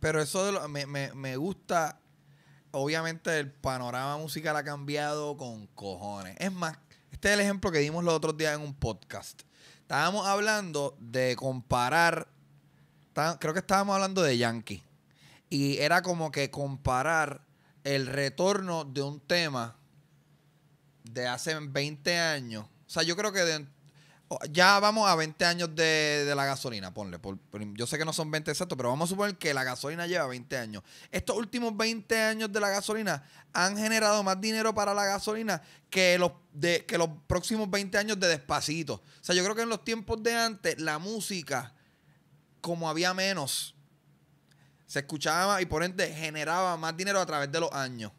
Pero eso me, me, gusta. Obviamente el panorama musical ha cambiado con cojones. Es más, este es el ejemplo que dimos los otros días en un podcast. Estábamos hablando de comparar. creo que estábamos hablando de Yankee. Y era como que comparar el retorno de un tema de hace 20 años. O sea, yo creo que dentro ya vamos a 20 años de, la gasolina, ponle. yo sé que no son 20 exactos, pero vamos a suponer que la gasolina lleva 20 años. Estos últimos 20 años de la gasolina han generado más dinero para la gasolina que los, de, que los próximos 20 años de despacito. O sea, yo creo que en los tiempos de antes, la música, como había menos, se escuchaba y por ende generaba más dinero a través de los años.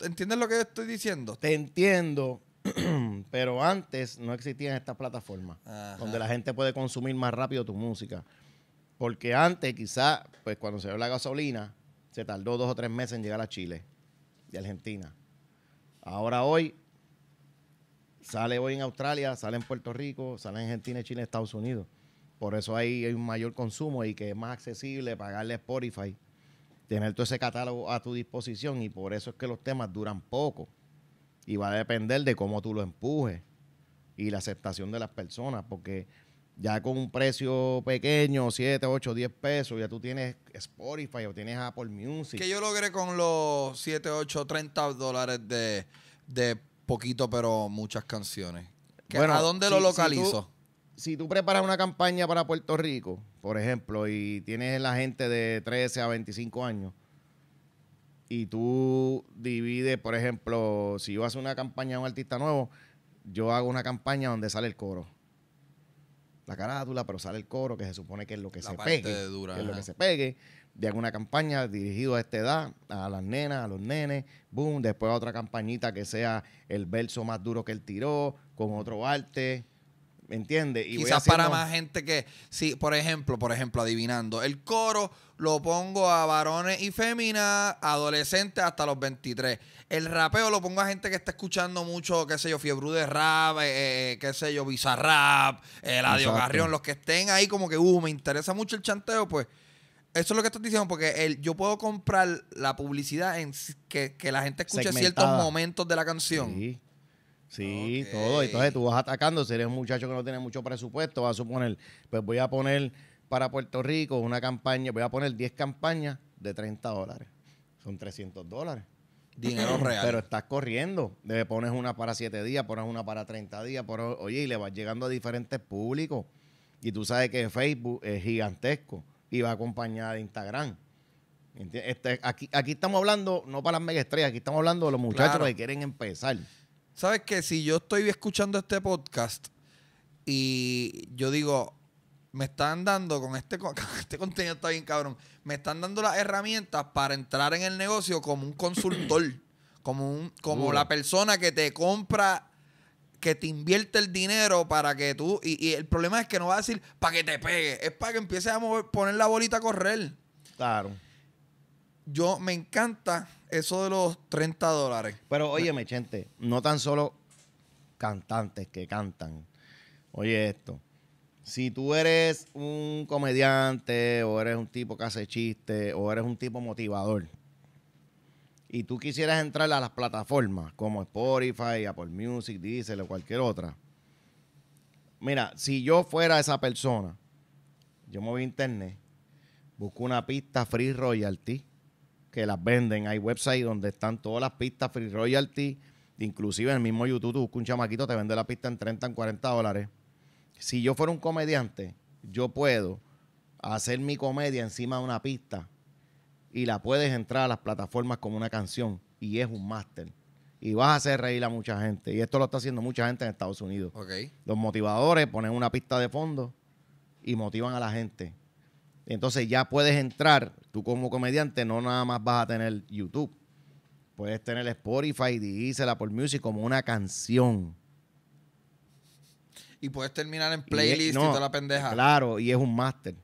¿Entiendes lo que estoy diciendo? Te entiendo. pero antes no existían estas plataformas donde la gente puede consumir más rápido tu música. Porque antes, quizás, pues cuando se dio la gasolina, se tardó dos o tres meses en llegar a Chile de Argentina. Ahora hoy sale hoy en Australia, sale en Puerto Rico, sale en Argentina, Chile, Estados Unidos. Por eso ahí hay un mayor consumo y que es más accesible pagarle Spotify, tener todo ese catálogo a tu disposición y por eso es que los temas duran poco. Y va a depender de cómo tú lo empujes y la aceptación de las personas, porque ya con un precio pequeño, 7, 8, 10 pesos, ya tú tienes Spotify o tienes Apple Music. Que yo logré con los 7, 8, 30 dólares de, de poquito, pero muchas canciones. Bueno, ¿A dónde lo localizo? si tú, preparas una campaña para Puerto Rico, por ejemplo, y tienes la gente de 13 a 25 años, y tú divides, por ejemplo, si yo hago una campaña a un artista nuevo, yo hago una campaña donde sale el coro. La carátula, pero sale el coro, que se supone que es lo que se pegue. es lo que se pegue. De alguna campaña dirigido a esta edad, a las nenas, a los nenes, boom. Después otra campañita que sea el verso más duro que él tiró, con otro arte, ¿Me ¿Entiendes? Quizás para más gente que, sí, por ejemplo, por ejemplo, adivinando, el coro lo pongo a varones y féminas, adolescentes hasta los 23. El rapeo lo pongo a gente que está escuchando mucho, qué sé yo, fiebre de rap, eh, eh, eh, qué sé yo, bizarrap, el adiós Carrión, los que estén ahí como que, uh, me interesa mucho el chanteo, pues eso es lo que estás diciendo, porque el, yo puedo comprar la publicidad en que, la gente escuche ciertos momentos de la canción. Sí. Sí, todo. Entonces tú vas atacando. Si eres un muchacho que no tiene mucho presupuesto, vas a suponer, pues voy a poner para Puerto Rico una campaña, voy a poner 10 campañas de 30 dólares. Son 300 dólares. Dinero real. Pero estás corriendo. Le pones una para 7 días, pones una para 30 días, oye, y le vas llegando a diferentes públicos. Y tú sabes que Facebook es gigantesco y va acompañada de Instagram. Este, aquí, aquí estamos hablando, no para las mega estrellas, aquí estamos hablando de los muchachos que quieren empezar sabes que si yo estoy escuchando este podcast y yo digo, me están dando con este, este contenido está bien cabrón, me están dando las herramientas para entrar en el negocio como un consultor, como como la persona que te compra que te invierte el dinero para que tú y, el problema es que no va a decir para que te pegue, es para que empieces a poner la bolita a correr. Claro. Yo me encanta eso de los 30 dólares. Pero óyeme, gente, no tan solo cantantes que cantan. Oye esto. Si tú eres un comediante o eres un tipo que hace chistes o eres un tipo motivador y tú quisieras entrar a las plataformas como Spotify, Apple Music, Diesel o cualquier otra. Mira, si yo fuera esa persona, yo me voy a internet, busco una pista free royalty que las venden. Hay websites donde están todas las pistas free royalty. Inclusive en el mismo YouTube, tú buscas un chamaquito, te vende la pista en 30, en 40 dólares. Si yo fuera un comediante, yo puedo hacer mi comedia encima de una pista y la puedes entrar a las plataformas como una canción y es un máster. Y vas a hacer reír a mucha gente. Y esto lo está haciendo mucha gente en Estados Unidos. Los motivadores ponen una pista de fondo y motivan a la gente. Entonces ya puedes entrar, tú como comediante no nada más vas a tener YouTube. Puedes tener Spotify, la por Music como una canción. Y puedes terminar en playlist y toda la pendeja. Claro, y es un máster.